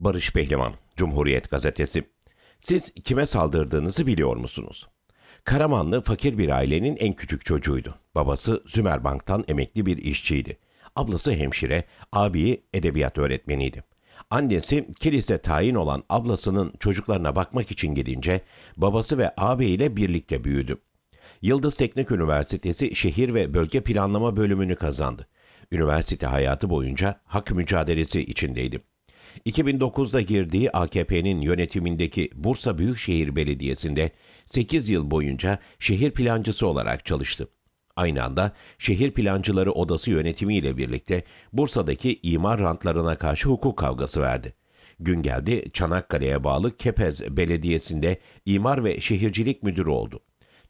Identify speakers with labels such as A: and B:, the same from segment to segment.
A: Barış Pehlivan, Cumhuriyet Gazetesi. Siz kime saldırdığınızı biliyor musunuz? Karamanlı fakir bir ailenin en küçük çocuğuydu. Babası Sümerbank'tan emekli bir işçiydi. Ablası hemşire, abiyi edebiyat öğretmeniydi. Annesi kilise tayin olan ablasının çocuklarına bakmak için gidince babası ve ağabeyiyle birlikte büyüdü. Yıldız Teknik Üniversitesi Şehir ve Bölge Planlama bölümünü kazandı. Üniversite hayatı boyunca hak mücadelesi içindeydi. 2009'da girdiği AKP'nin yönetimindeki Bursa Büyükşehir Belediyesi'nde 8 yıl boyunca şehir plancısı olarak çalıştı. Aynı anda Şehir Plancıları Odası yönetimiyle birlikte Bursa'daki imar rantlarına karşı hukuk kavgası verdi. Gün geldi Çanakkale'ye bağlı Kepez Belediyesi'nde imar ve şehircilik müdürü oldu.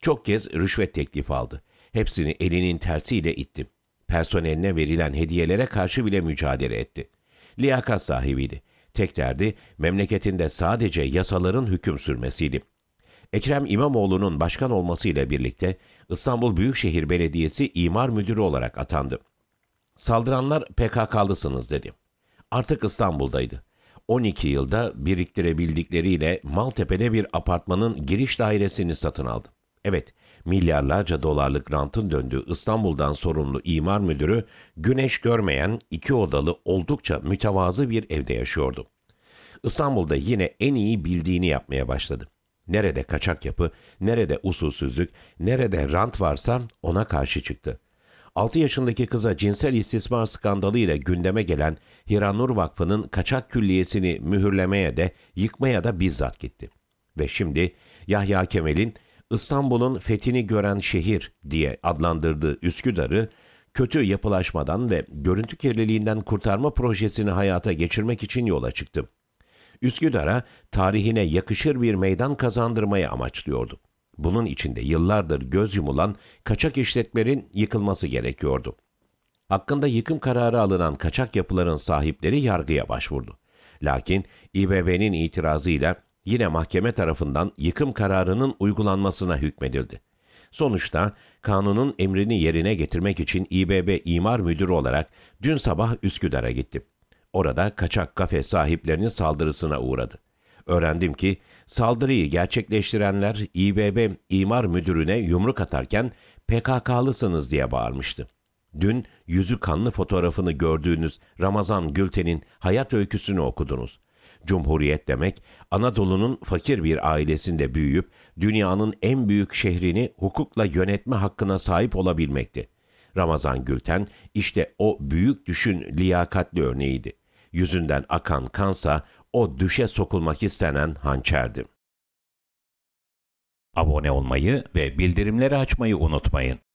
A: Çok kez rüşvet teklifi aldı. Hepsini elinin tersiyle itti. Personeline verilen hediyelere karşı bile mücadele etti.'' liyakat sahibiydi. Tek derdi memleketinde sadece yasaların hüküm sürmesiydi. Ekrem İmamoğlu'nun başkan olmasıyla birlikte İstanbul Büyükşehir Belediyesi imar müdürü olarak atandı. Saldıranlar PKK'lısınız dedi. Artık İstanbul'daydı. 12 yılda biriktirebildikleriyle Maltepe'de bir apartmanın giriş dairesini satın aldı. Evet, milyarlarca dolarlık grantın döndüğü İstanbul'dan sorumlu imar müdürü güneş görmeyen iki odalı oldukça mütevazı bir evde yaşıyordu. İstanbul'da yine en iyi bildiğini yapmaya başladı. Nerede kaçak yapı, nerede usulsüzlük, nerede rant varsa ona karşı çıktı. 6 yaşındaki kıza cinsel istismar skandalı ile gündeme gelen Hiranur Vakfı'nın kaçak külliyesini mühürlemeye de yıkmaya da bizzat gitti. Ve şimdi Yahya Kemal'in İstanbul'un fethini gören şehir diye adlandırdığı Üsküdar'ı kötü yapılaşmadan ve görüntü kirliliğinden kurtarma projesini hayata geçirmek için yola çıktı. Üsküdar'a tarihine yakışır bir meydan kazandırmayı amaçlıyordu. Bunun içinde yıllardır göz yumulan kaçak işletmelerin yıkılması gerekiyordu. Hakkında yıkım kararı alınan kaçak yapıların sahipleri yargıya başvurdu. Lakin İBB'nin itirazıyla yine mahkeme tarafından yıkım kararının uygulanmasına hükmedildi. Sonuçta kanunun emrini yerine getirmek için İBB imar müdürü olarak dün sabah Üsküdar'a gittim. Orada kaçak kafe sahiplerinin saldırısına uğradı. Öğrendim ki saldırıyı gerçekleştirenler İBB imar müdürüne yumruk atarken PKK'lısınız diye bağırmıştı. Dün yüzü kanlı fotoğrafını gördüğünüz Ramazan Gülten'in hayat öyküsünü okudunuz. Cumhuriyet demek, Anadolu'nun fakir bir ailesinde büyüyüp dünyanın en büyük şehrini hukukla yönetme hakkına sahip olabilmekti. Ramazan Gülten işte o büyük düşün liyakatli örneğiydi. Yüzünden akan kansa o düşe sokulmak istenen hançerdi. Abone olmayı ve bildirimleri açmayı unutmayın.